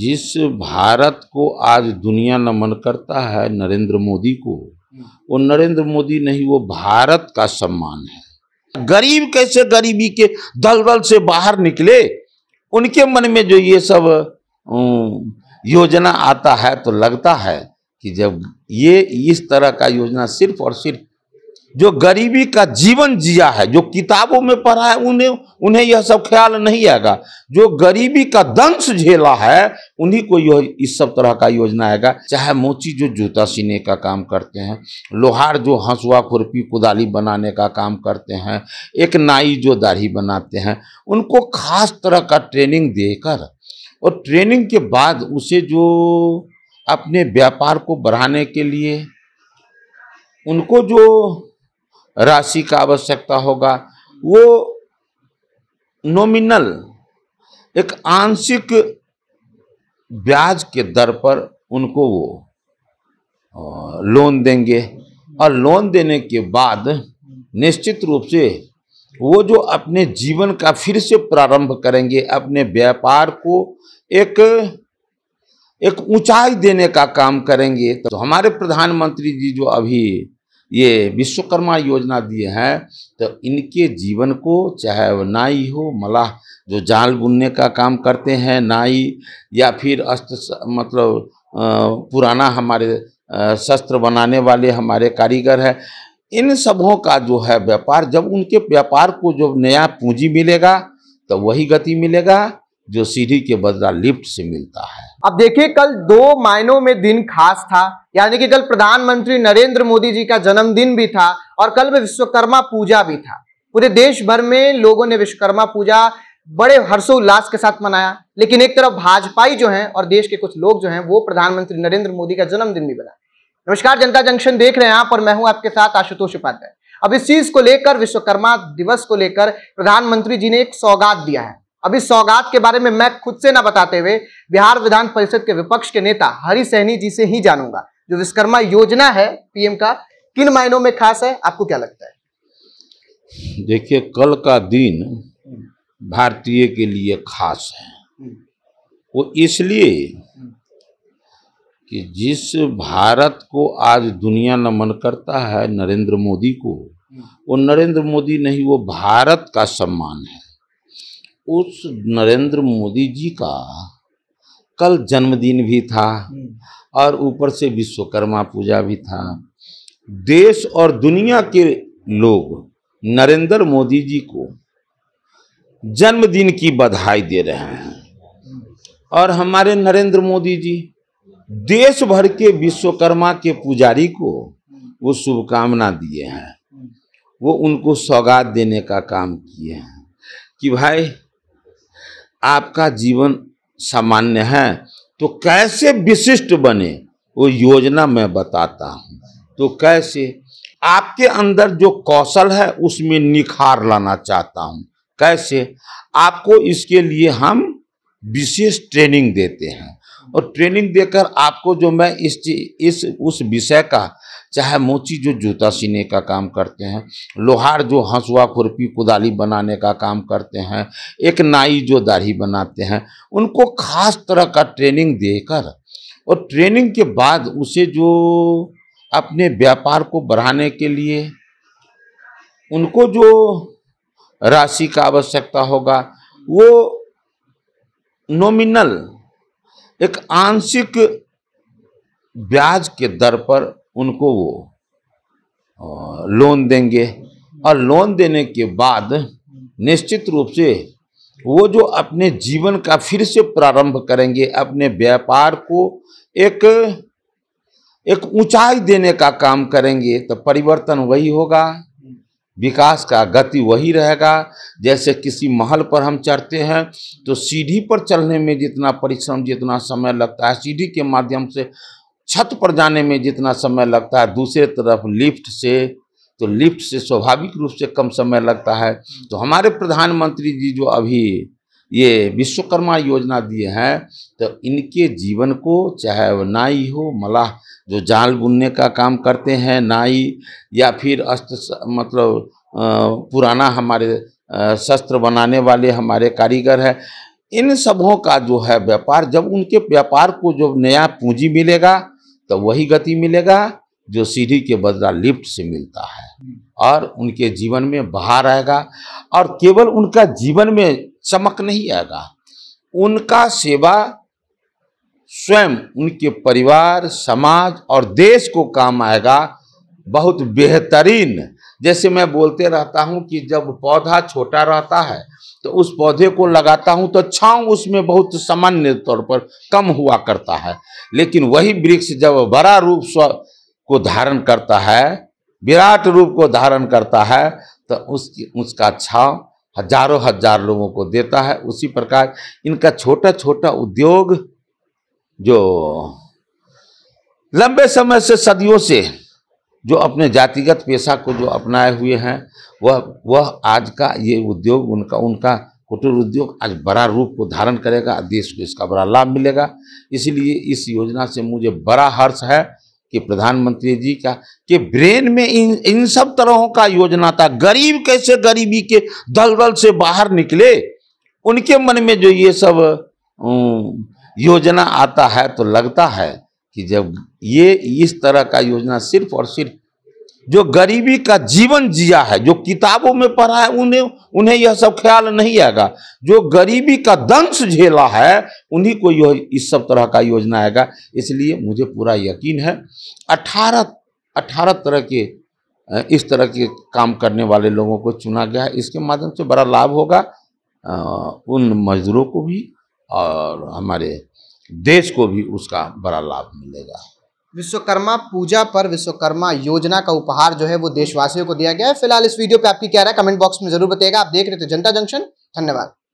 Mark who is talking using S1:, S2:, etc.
S1: जिस भारत को आज दुनिया नमन करता है नरेंद्र मोदी को वो नरेंद्र मोदी नहीं वो भारत का सम्मान है गरीब कैसे गरीबी के दलदल से बाहर निकले उनके मन में जो ये सब योजना आता है तो लगता है कि जब ये इस तरह का योजना सिर्फ और सिर्फ जो गरीबी का जीवन जिया है जो किताबों में पढ़ा है उन्हें उन्हें यह सब ख्याल नहीं आएगा जो गरीबी का दंश झेला है उन्हीं को यह इस सब तरह का योजना आएगा चाहे मोची जो जूता सीने का काम करते हैं लोहार जो हंसुआ खुरपी कुदाली बनाने का काम करते हैं एक नाई जो दाढ़ी बनाते हैं उनको खास तरह का ट्रेनिंग देकर और ट्रेनिंग के बाद उसे जो अपने व्यापार को बढ़ाने के लिए उनको जो राशि का आवश्यकता होगा वो नोमिनल एक आंशिक ब्याज के दर पर उनको वो लोन देंगे और लोन देने के बाद निश्चित रूप से वो जो अपने जीवन का फिर से प्रारंभ करेंगे अपने व्यापार को एक एक ऊंचाई देने का काम करेंगे तो हमारे प्रधानमंत्री जी जो अभी ये विश्वकर्मा योजना दिए हैं तो इनके जीवन को चाहे वह नाई हो मलाह जो जाल बुनने का काम करते हैं नाई या फिर अस्त्र मतलब पुराना हमारे शस्त्र बनाने वाले हमारे कारीगर है इन सबों का जो है व्यापार जब उनके व्यापार को जो नया पूंजी मिलेगा तो वही गति मिलेगा जो सीढ़ी के बदला लिफ्ट से मिलता
S2: है अब देखिए कल दो मायनों में दिन खास था यानी कि कल प्रधानमंत्री नरेंद्र मोदी जी का जन्मदिन भी था और कल में विश्वकर्मा पूजा भी था पूरे देश भर में लोगों ने विश्वकर्मा पूजा बड़े हर्षोल्लास के साथ मनाया लेकिन एक तरफ भाजपाई जो है और देश के कुछ लोग जो हैं वो प्रधानमंत्री नरेंद्र मोदी का जन्मदिन भी बना नमस्कार जनता जंक्शन देख रहे हैं आप और मैं हूं आपके साथ आशुतोष उपाध्याय अब इस चीज को लेकर विश्वकर्मा दिवस को लेकर प्रधानमंत्री जी ने एक सौगात दिया है अभी सौगात के बारे में मैं खुद से ना बताते हुए बिहार विधान परिषद के विपक्ष के नेता हरि सहनी जी से ही जानूंगा जो विश्वकर्मा योजना है पीएम का किन मायनों में खास है आपको क्या लगता है
S1: देखिए कल का दिन भारतीय के लिए खास है वो इसलिए कि जिस भारत को आज दुनिया नमन करता है नरेंद्र मोदी को वो नरेंद्र मोदी नहीं वो भारत का सम्मान है उस नरेंद्र मोदी जी का कल जन्मदिन भी था और ऊपर से विश्वकर्मा पूजा भी था देश और दुनिया के लोग नरेंद्र मोदी जी को जन्मदिन की बधाई दे रहे हैं और हमारे नरेंद्र मोदी जी देश भर के विश्वकर्मा के पुजारी को वो शुभकामना दिए हैं वो उनको सौगात देने का काम किए हैं कि भाई आपका जीवन सामान्य है तो कैसे विशिष्ट बने वो योजना मैं बताता हूँ तो कैसे आपके अंदर जो कौशल है उसमें निखार लाना चाहता हूँ कैसे आपको इसके लिए हम विशेष ट्रेनिंग देते हैं और ट्रेनिंग देकर आपको जो मैं इस इस उस विषय का चाहे मोची जो जूता सीने का काम करते हैं लोहार जो हंसुआ खुरपी कुदाली बनाने का काम करते हैं एक नाई जो दाढ़ी बनाते हैं उनको खास तरह का ट्रेनिंग देकर और ट्रेनिंग के बाद उसे जो अपने व्यापार को बढ़ाने के लिए उनको जो राशि का आवश्यकता होगा वो नॉमिनल एक आंशिक ब्याज के दर पर उनको वो लोन देंगे और लोन देने के बाद निश्चित रूप से वो जो अपने जीवन का फिर से प्रारंभ करेंगे अपने व्यापार को एक एक ऊंचाई देने का काम करेंगे तो परिवर्तन वही होगा विकास का गति वही रहेगा जैसे किसी महल पर हम चढ़ते हैं तो सीढ़ी पर चलने में जितना परिश्रम जितना समय लगता है सीढ़ी के माध्यम से छत पर जाने में जितना समय लगता है दूसरे तरफ लिफ्ट से तो लिफ्ट से स्वाभाविक रूप से कम समय लगता है तो हमारे प्रधानमंत्री जी जो अभी ये विश्वकर्मा योजना दिए हैं तो इनके जीवन को चाहे वह नाई हो मलाह जो जाल बुनने का काम करते हैं नाई या फिर अस्त मतलब पुराना हमारे शस्त्र बनाने वाले हमारे कारीगर है इन सबों का जो है व्यापार जब उनके व्यापार को जो नया पूंजी मिलेगा तो वही गति मिलेगा जो सीढ़ी के बदला लिफ्ट से मिलता है और उनके जीवन में बाहर आएगा और केवल उनका जीवन में चमक नहीं आएगा उनका सेवा स्वयं उनके परिवार समाज और देश को काम आएगा बहुत बेहतरीन जैसे मैं बोलते रहता हूँ कि जब पौधा छोटा रहता है तो उस पौधे को लगाता हूँ तो छाँव उसमें बहुत सामान्य तौर पर कम हुआ करता है लेकिन वही वृक्ष जब बड़ा रूप स्व को धारण करता है विराट रूप को धारण करता है तो उसकी उसका छाँव हजारों हजार लोगों को देता है उसी प्रकार इनका छोटा छोटा उद्योग जो लंबे समय से सदियों से जो अपने जातिगत पेशा को जो अपनाए हुए हैं वह वह आज का ये उद्योग उनका उनका कुटीर उद्योग आज बड़ा रूप को धारण करेगा देश को इसका बड़ा लाभ मिलेगा इसलिए इस योजना से मुझे बड़ा हर्ष है कि प्रधानमंत्री जी का कि ब्रेन में इन इन सब तरहों का योजना था गरीब कैसे गरीबी के दलदल से बाहर निकले उनके मन में जो ये सब योजना आता है तो लगता है कि जब ये इस तरह का योजना सिर्फ और सिर्फ जो गरीबी का जीवन जिया है जो किताबों में पढ़ा है उन्हें उन्हें यह सब ख्याल नहीं आएगा जो गरीबी का दंश झेला है उन्हीं को यह इस सब तरह का योजना आएगा इसलिए मुझे पूरा यकीन है अठारह अठारह तरह के इस तरह के काम करने वाले लोगों को चुना गया है इसके माध्यम से बड़ा लाभ होगा उन मजदूरों को भी और हमारे देश को भी उसका बड़ा लाभ मिलेगा
S2: विश्वकर्मा पूजा पर विश्वकर्मा योजना का उपहार जो है वो देशवासियों को दिया गया है फिलहाल इस वीडियो पे आपकी क्या राय कमेंट बॉक्स में जरूर बताएगा आप देख रहे थे जनता जंक्शन धन्यवाद